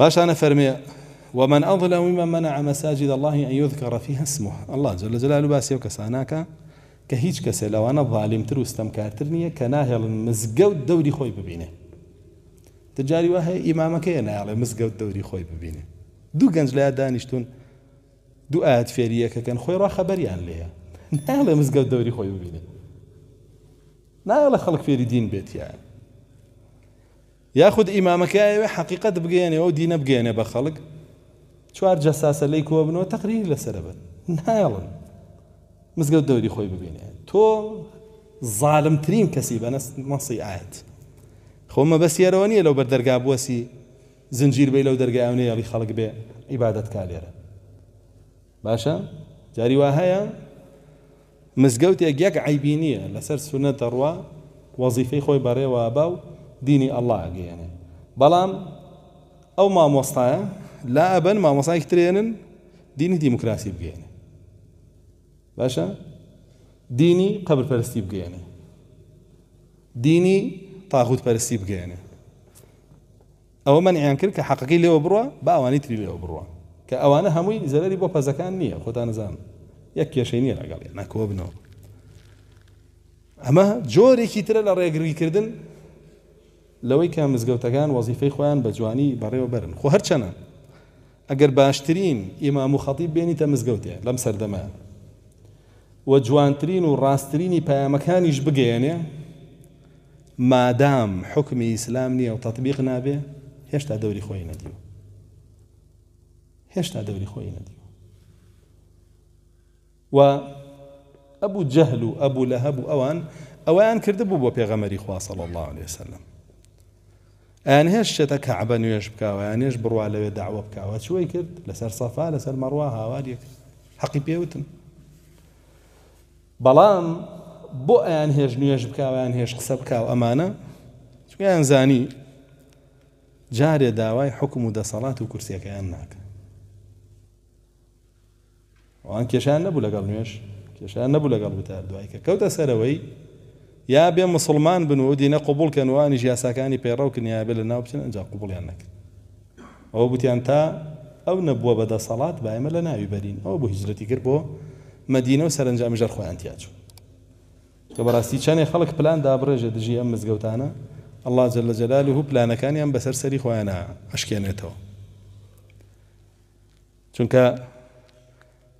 باش أنا فرمي ومن أظلم ممن منع مساجد الله أن يذكر فيها اسمه الله جل جلاله باسي وكساناك كهيج كسي لو أنا ظالم تر واستمكارترني كناهل مزقود دوري خوي ببينه تجاري وهي إمامك يناهل مزقود دوري خوي ببينه دو قنج لا دانشتون دو آد فيريا كان خوي را خبريان ليها ناهل مزقود دوري خوي ببينه ناهل خلق فيري دين بيت يعني یاخود ئیمامەکەیەوە حقیقت بگەێنەوە دینە بگەێنێ بە خەڵک چوار جەساسە لی کووە بنەوە تەقری لەسرە بن ناڵن مزگەوت دەوری خۆی ببینێ تۆ ظالمترین کەسی بە مەسی ئاەت خۆمە بەسیێرەوە نیە لەو بەردەرگا بوەسی زنجیر بێ لەو دەرگایونەیەڵی خەڵک بێ عیبادت کالێرە باشە جاری وا هەیە مزگەوت یەک یەک عیبی نییە لەسەر سونەتە ڕوا وەزیفەی خۆی بەڕێوە باو دینی ئەله گەیەنێ بەڵام ئەو مامۆستایە لا ئەبەن مامۆسایك ترێنن دینی دیموکراسی بگەێنێ باشە دینی قبلپەرستی بگەێنێ دینی تاغوت او من ئەوە منیان کرد کە حەقی لێوە بڕە باوانی تری لێوە بڕە کە ئەوانە هەمووی زەرری بۆ پەزەکان نییە خۆتان نزان یەک کێشەی نییە لەگەڵ ناکۆ بنەوە ئەمە جۆرێکی ترە لە ڕێگریکردن لەوەی کە مزگەوتەکان وەزیفەی خۆیان بە جوانی بەڕێوە بەرن خو هەرچەنە ئەگەر باشترین ئیمام و خەتی بێنیتە مزگەوتێ لەم سەردەما و جوانترین و ڕاستترینی پەیامەکانیش بگەێنێ مادام حکمی ئیسلام نییە و تطبیق نابێ هێشتا دەوری خۆی نەدیوە هێشتا دەوری خۆی نەدیوە و ئەبوو جەهل و ئەبوو لە هەبوو ئەوان ئەویان کردبوو بۆ پێغەمەری خوا صلی الله عليه وسلم ئەیان هێش شێتە کەعبە نوێش بکەوە یان نێش بڕوا لەوێ داوە بکەوە چوەی کرد لەسەر سەفا لەسەر مەڕوا هاواریەک حەقی پێوتن بەڵام بۆ ئەیان هێش نوێش بکوان هێش قسە بکاو ئەمانە چیان زانی جارێ داوای حکم و دەسەڵات و کورسەکەیان ناکە ئەوان کێشان نەبوو لەگەڵ نوێش کێشان نەبوو لەگەڵ بتار دوای کە کەوتە سەرەوەی يا بي مسلمان بن و دینە قوبول کەن وانی ژیاساکانی پێڕەوکنیا يا لە ناو بچن ئەجا قوبڵیان نەکرد ئەوە گوتیان تا ئەو نەبووە بەدە سەڵات بایمە لە ناوی بەرین ئەو بۆ هیجرەتی کرد بۆ مەدینە و سەرنجام ژەر خۆیان تیاچوو کە بەڕاستی چەندێک خەڵک پلان دابڕێژە دژی ئەم مزگەوتانە الله جل جلال و پلانەکانیان خو انا اشكي نتو چونکە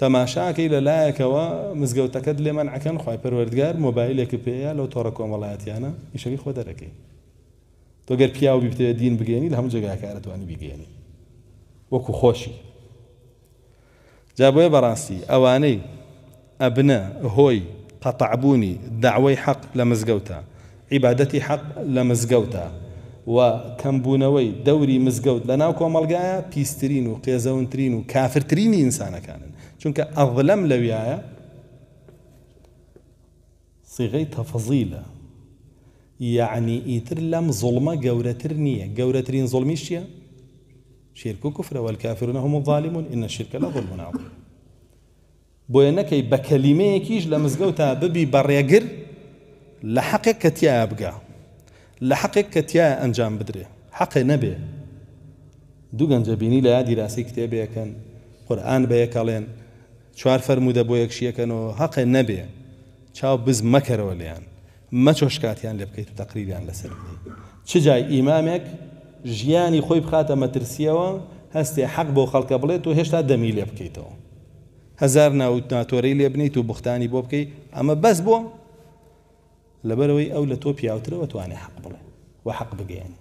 تەماشاکەی لە لایەکەوە مزگەوتەکەت لێمان ئەەکەن خی پەروەردگار مۆبایلێکی پێەیە لەو تۆڕە کۆمەڵایەتیانە یشەوی خۆ دەرەکەی تۆ گەر پیاو بیبتێ دین بگەێنی لە هەموو جگاکارەتوانی بگەێنی وەکو خۆشی جا بۆیە بەڕاستی ئەوانەی ئەبنە هۆی قەتەعبوونی داوای حەق لە مزگەوتە عیبادەتی حەق لە مزگەوتە و کەمبوونەوەی دەوری مزگەوت لە ناو کۆمەلگایە پیسترین و قێزەونترین و کافرترینی ئینسانەکانن چونکە اظلم لەویایە سیغەی تەفەزیلە یعنی ئیتر ظلمة زڵمە گەورەتر نییە گەورەترین زڵمی شیە شرك كفر والكافرون هم الظالمون إن الشرك ظلم عظيم بۆیە نەکەی بكلمي کەلیمەیەکیش لە مزگەوتا ببی بەڕێگر لە لحقك كتيا أنجام بدري حق نبي کە تیا لا بدرێ حەقێ نەبێ دوو گەنجەبینی چوار فەرموودە بۆ یەکشیەکەنەوە حەقێ نەبێ چاو بز مەکەرەوە لیان مەچۆشکاتیان لێ بکەیت و تەقریریان لەسەر چ جای ئیمامێک ژیانی خۆی بخاتە مەترسیەوە هەستێ حەق بۆ خەڵکە بڵێت و هێشتا دەمی لێ بکەیتەوە هزار ناوت ناتۆرەی لێ بنیت و بختانی بۆ بکەیت ئەمە بەس بۆ لەبەرەوەی ئەو لە تۆ پیاوترەوە توانێ حەق بڵێ و حەق بگەیانی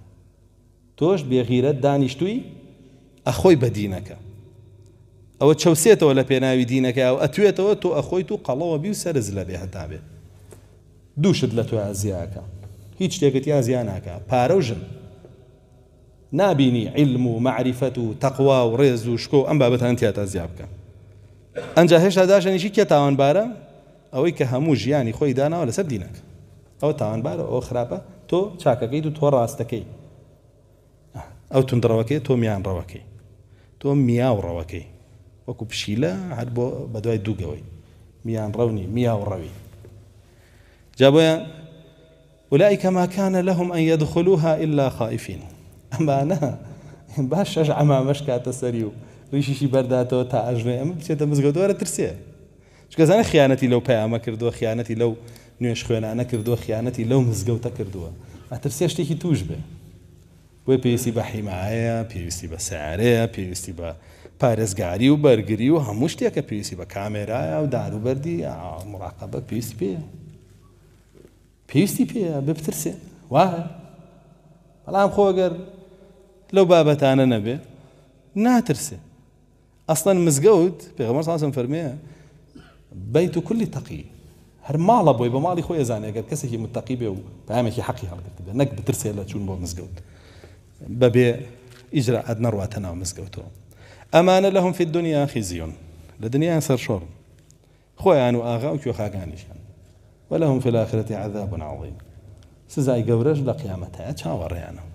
تۆش بێغیرەت دانیشتووی ئەخۆی بەدینەکە ئەوە چەوسێتەوە لە پێناوی دینەکە و ئەتوێتەوە تۆ ئەخۆی تو قەڵەوە بی و سەرز لە بێ هەتا بێ دووشت لە توێ زیاکە هیچ شتێکتیان زیان ناکە پارەژن نابینی علم و معریفەت و تەقوا و ڕێز و شکۆ ئەم بابەتان تیاتە زیاب بکە ئەنج هێشتا داشانیشی کێ تاوانبارە ئەوەی کە هەموو ژیانی خۆی داناوە لەسەر دینەکە ئەو تاوانبارە ئەو خراپە تۆ چاکەکەیت و تۆ ڕاستەکەی ئەو تونندڕەوەکەی تۆ میان ڕەوەکەی تۆ میاو ڕەوەکەی وكو پشیلە هەر بو بدو دووگەوەی میان ڕەونی روني ميا وروي جابويا أولئك ما كان لهم أن يدخلوها إلا خائفين أما أنا باش ما عمامش كاتا سريو شي برداتو تا ئەژنێ ئەمە بچێتە مزگەوتوارە ترسێ چکەزانە خیانەتی لەو پەیامە کردووە خیانەتی لەو نوێش خوێنانە کردووە خیانەتی لەو مزگەوتە کردووە ئەترسێ شتێکی توش توجبي وی پێویستی بە حیمایە پێویستی بە سیارەیە پێویستی بە پارێزگاری و بەرگری و هەموو شتێکە پێویستی بە کامێرایە و داروبەری مراقبە پێویست پێە پێویستی پێە بپترسێ وایە بەڵام خۆگەر لەو بابەتانە نەبێ ناترسێ ئەسڵەن مزگەوت پێغمەر ساسم فەرمەیە بیت و کولی تەقی هەر ماڵە بۆی بە ماڵی خۆی زانێگەر کەسێکی متەقی بێ و پامێکی حەقی هەڵگرت بێ نەک بترسێ لە چون بۆ مزگەوت بەبێ إجراء نەڕاتە رواتنا ومسكوتو أمانة لهم في الدنيا خزيون لدنيا سر شور خوان وآغا وكيو و ولهم في الآخرة عذاب عظيم سزاي گەورەش لقيامتها قیامەتە يعني